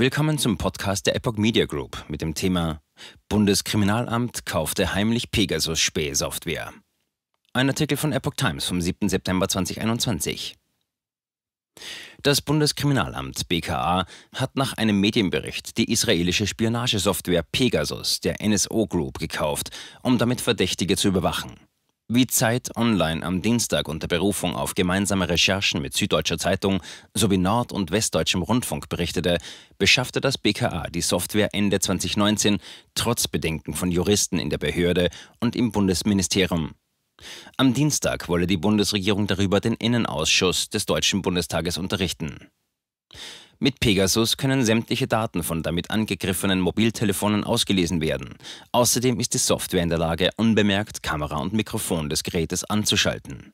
Willkommen zum Podcast der Epoch Media Group mit dem Thema Bundeskriminalamt kaufte heimlich Pegasus-Spähsoftware. Ein Artikel von Epoch Times vom 7. September 2021. Das Bundeskriminalamt BKA hat nach einem Medienbericht die israelische Spionagesoftware Pegasus der NSO Group gekauft, um damit Verdächtige zu überwachen. Wie Zeit Online am Dienstag unter Berufung auf gemeinsame Recherchen mit Süddeutscher Zeitung sowie Nord- und Westdeutschem Rundfunk berichtete, beschaffte das BKA die Software Ende 2019 trotz Bedenken von Juristen in der Behörde und im Bundesministerium. Am Dienstag wolle die Bundesregierung darüber den Innenausschuss des Deutschen Bundestages unterrichten. Mit Pegasus können sämtliche Daten von damit angegriffenen Mobiltelefonen ausgelesen werden. Außerdem ist die Software in der Lage, unbemerkt Kamera und Mikrofon des Gerätes anzuschalten.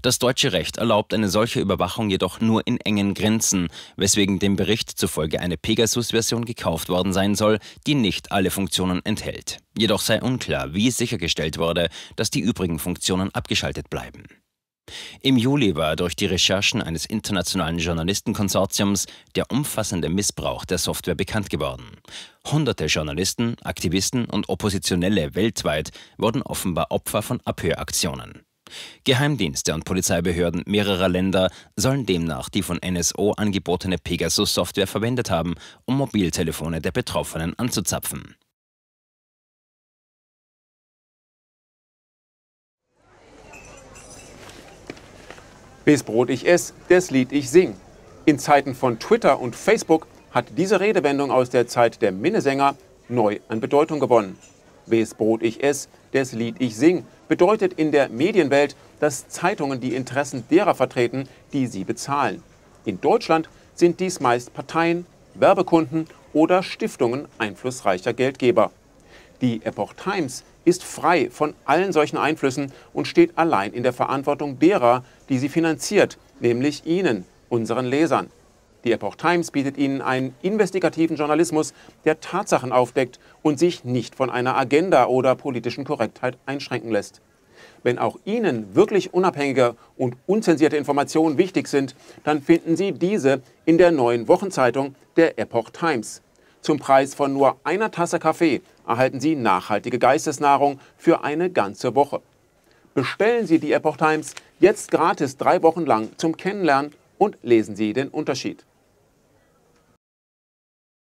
Das deutsche Recht erlaubt eine solche Überwachung jedoch nur in engen Grenzen, weswegen dem Bericht zufolge eine Pegasus-Version gekauft worden sein soll, die nicht alle Funktionen enthält. Jedoch sei unklar, wie sichergestellt wurde, dass die übrigen Funktionen abgeschaltet bleiben. Im Juli war durch die Recherchen eines internationalen Journalistenkonsortiums der umfassende Missbrauch der Software bekannt geworden. Hunderte Journalisten, Aktivisten und Oppositionelle weltweit wurden offenbar Opfer von Abhöraktionen. Geheimdienste und Polizeibehörden mehrerer Länder sollen demnach die von NSO angebotene Pegasus-Software verwendet haben, um Mobiltelefone der Betroffenen anzuzapfen. Wes Brot ich ess, des Lied ich sing. In Zeiten von Twitter und Facebook hat diese Redewendung aus der Zeit der Minnesänger neu an Bedeutung gewonnen. Wes Brot ich ess, des Lied ich sing bedeutet in der Medienwelt, dass Zeitungen die Interessen derer vertreten, die sie bezahlen. In Deutschland sind dies meist Parteien, Werbekunden oder Stiftungen einflussreicher Geldgeber. Die Epoch Times ist frei von allen solchen Einflüssen und steht allein in der Verantwortung derer, die sie finanziert, nämlich Ihnen, unseren Lesern. Die Epoch Times bietet Ihnen einen investigativen Journalismus, der Tatsachen aufdeckt und sich nicht von einer Agenda oder politischen Korrektheit einschränken lässt. Wenn auch Ihnen wirklich unabhängige und unzensierte Informationen wichtig sind, dann finden Sie diese in der neuen Wochenzeitung der Epoch Times. Zum Preis von nur einer Tasse Kaffee erhalten Sie nachhaltige Geistesnahrung für eine ganze Woche. Bestellen Sie die Epoch Times jetzt gratis drei Wochen lang zum Kennenlernen und lesen Sie den Unterschied.